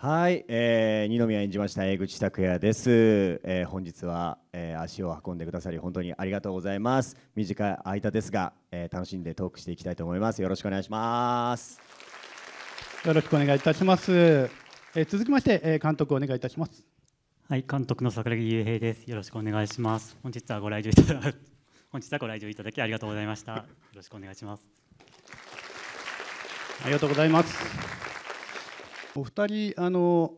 はい、えー、二宮演じました江口拓也です、えー、本日は、えー、足を運んでくださり本当にありがとうございます短い間ですが、えー、楽しんでトークしていきたいと思いますよろしくお願いしますよろしくお願いいたします、えー、続きまして、えー、監督お願いいたしますはい監督の桜木雄平ですよろしくお願いします本日はご来場いただ 本日はご来場いただきありがとうございましたよろしくお願いしますありがとうございますお二人あの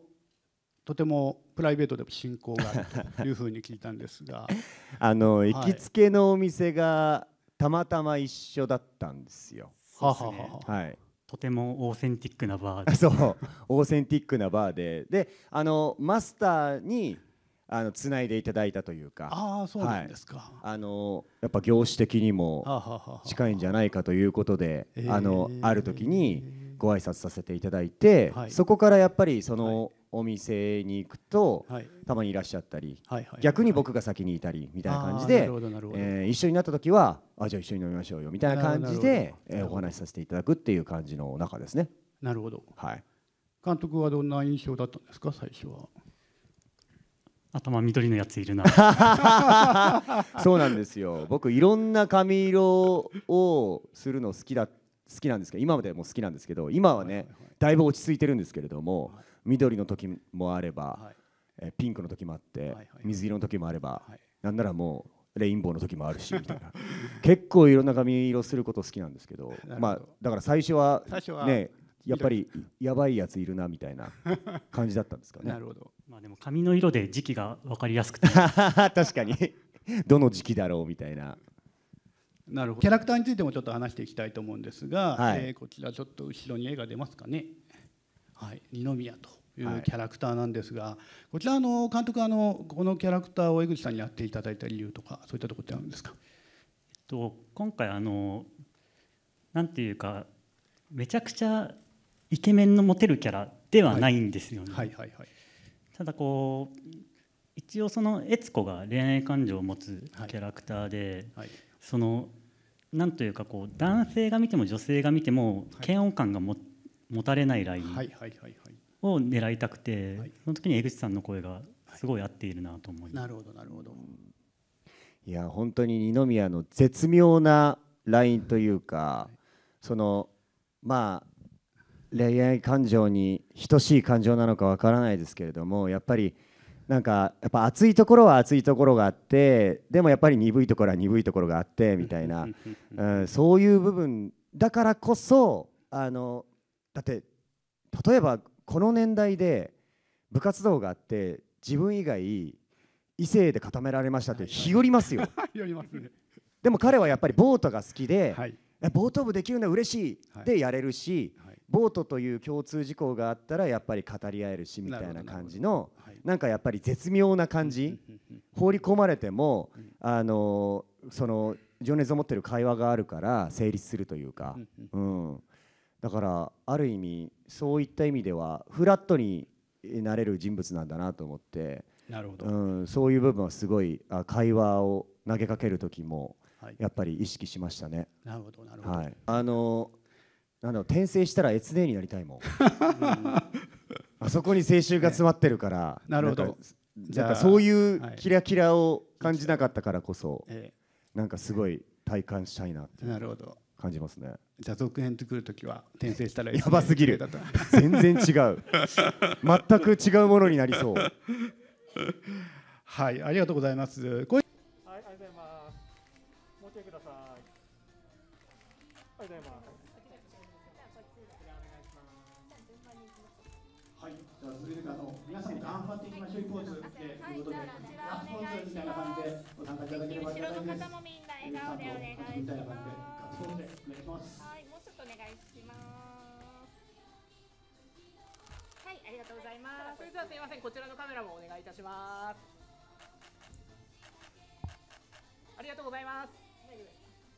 とてもプライベートでも親交があるというふうに聞いたんですが あの、行きつけのお店がたまたま一緒だったんですよ。ははいとてもオーセンティックなバーで そうオーセンティックなバーでであのマスターにあのつないでいただいたというかあそうなんですか、はい、あのやっぱ業種的にも近いんじゃないかということで、あのある時に、ご挨拶させていただいて、はい、そこからやっぱりそのお店に行くと、はい、たまにいらっしゃったり、はい、逆に僕が先にいたりみたいな感じで、一緒になった時はあじゃあ一緒に飲みましょうよみたいな感じで、えー、お話しさせていただくっていう感じの中ですね。なるほど、はい、監督はどんな印象だったんですか最初は。頭緑のやついるな そうなんですよ僕いろんな髪色をするの好きだっ好きなんですけど今までも好きなんですけど今はねだいぶ落ち着いてるんですけれども緑の時もあればえピンクの時もあって水色の時もあればなんならもうレインボーの時もあるしみたいな 結構いろんな髪色すること好きなんですけど まあだから最初はねやっぱりやばいやついるなみたいな 感じだったんですかねなるほどまあでも髪の色で時期が分かりやすくて確かにどの時期だろうみたいななるほどキャラクターについてもちょっと話していきたいと思うんですが、はい、えー、こちらちょっと後ろに絵が出ますかね、はい、二宮というキャラクターなんですが、はい、こちらの監督あのこのキャラクターを江口さんにやっていただいた理由とかそういったところってあるんですか、えっと、今回あのなんていうかめちゃくちゃイケメンのモテるキャラではないんですよね。はいはいはいはい、ただこう一応その悦子が恋愛感情を持つキャラクターで、はいはい、そのなんというかこう男性が見ても女性が見ても嫌悪感がも、はい、持たれないラインを狙いたくて、その時に江口さんの声がすごい合っているなと思います。なるほどなるほどいや本当に二宮の絶妙なラインというか、そのまあ恋愛感情に等しい感情なのかわからないですけれどもやっぱり。なんかやっぱ熱いところは熱いところがあってでもやっぱり鈍いところは鈍いところがあってみたいな、うん、そういう部分だからこそあのだって例えばこの年代で部活動があって自分以外異性で固められましたって日和りますよ でも彼はやっぱりボートが好きで、はい、ボート部できるのは嬉しいでやれるし、はいはい、ボートという共通事項があったらやっぱり語り合えるしみたいな感じの。なんかやっぱり絶妙な感じ放り込まれてもあのその情熱を持ってる会話があるから成立するというか、うん、だからある意味そういった意味ではフラットになれる人物なんだなと思ってなるほど、うん、そういう部分はすごい会話を投げかける時もやっぱり意識しましたね。なるほどなるほど、はい、あのなんだろう転生したら越年になりたいもん。あそこに青春が詰まってるから、なるほどじゃあそういうキラキラを感じなかったからこそ、ええ、なんかすごい体感したいなってなるほど感じますねじゃあ続編作る時は転生したらやばすぎる全然違う全く違うものになりそうはいありがとうございますはいありがとうございますもう一くださいありがとうございますはい、じゃあ続いてあの皆さん頑張っていきましょう、ポーズってー、ということで、ラスポーズみたいな感じでご参加いただければと思います。後ろの方もみんな笑顔でお願いします。ガッツポーズでお願いします。はい、もうちょっとお願いします。はい、ありがとうございます。それではすみません、こちらのカメラもお願いいたします。ありがとうございます。